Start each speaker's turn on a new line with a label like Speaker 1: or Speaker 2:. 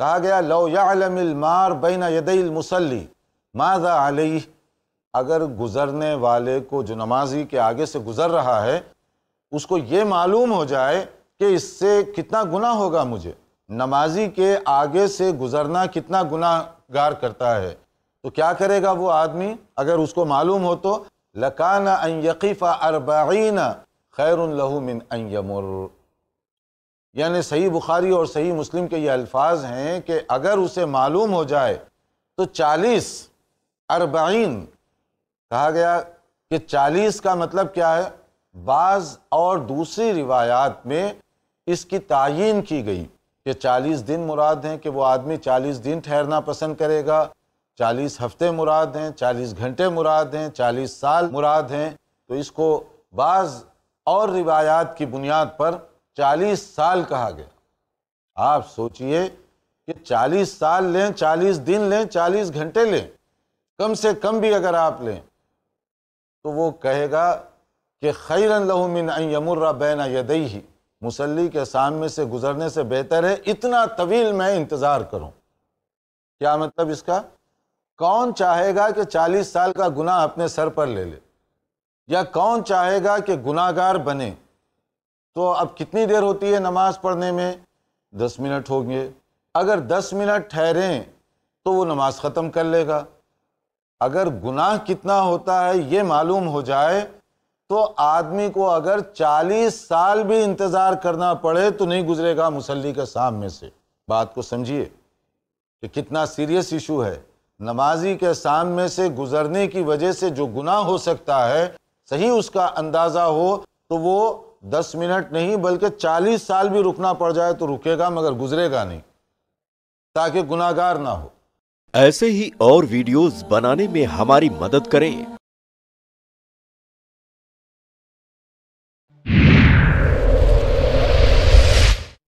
Speaker 1: कहा गया लो यालमार बैन यदमसली माजा आलही अगर गुज़रने वाले को जो नमाजी के आगे से गुज़र रहा है उसको ये मालूम हो जाए कि इससे कितना गुना होगा मुझे नमाजी के आगे से गुज़रना कितना गुनागार करता है तो क्या करेगा वो आदमी अगर उसको मालूम हो तो लकाना अन यकीफ़ा अरबीना खैर लहू मिन अन यमुर यानी सही बुखारी और सही मुस्लिम के ये अल्फाज हैं कि अगर उसे मालूम हो जाए तो चालीस अरबाइन कहा गया कि चालीस का मतलब क्या है बाज़ और दूसरी रिवायात में इसकी तयन की गई कि चालीस दिन मुराद हैं कि वो आदमी चालीस दिन ठहरना पसंद करेगा चालीस हफ्ते मुराद हैं चालीस घंटे मुराद हैं चालीस साल मुराद हैं तो इसको बाज़ और रिवायात की बुनियाद पर चालीस साल कहा गया आप सोचिए कि चालीस साल लें चालीस दिन लें चालीस घंटे लें कम से कम भी अगर आप लें तो वो कहेगा कि खैरन लहमिन यमुर्रा बैना यदई मुसल्ली के सामने से गुजरने से बेहतर है इतना तवील मैं इंतज़ार करूं क्या मतलब इसका कौन चाहेगा कि चालीस साल का गुनाह अपने सर पर ले ले या कौन चाहेगा कि गुनाहगार बने तो अब कितनी देर होती है नमाज़ पढ़ने में दस मिनट होंगे अगर दस मिनट ठहरें तो वो नमाज़ ख़त्म कर लेगा अगर गुनाह कितना होता है ये मालूम हो जाए तो आदमी को अगर चालीस साल भी इंतज़ार करना पड़े तो नहीं गुजरेगा मुसल्ली के सामने से बात को समझिए कि कितना सीरियस इशू है नमाजी के सामने से गुजरने की वजह से जो गुनाह हो सकता है सही उसका अंदाज़ा हो तो वो दस मिनट नहीं बल्कि चालीस साल भी रुकना पड़ जाए तो रुकेगा मगर गुजरेगा नहीं ताकि गुनागार ना हो ऐसे ही और वीडियोस बनाने में हमारी मदद करें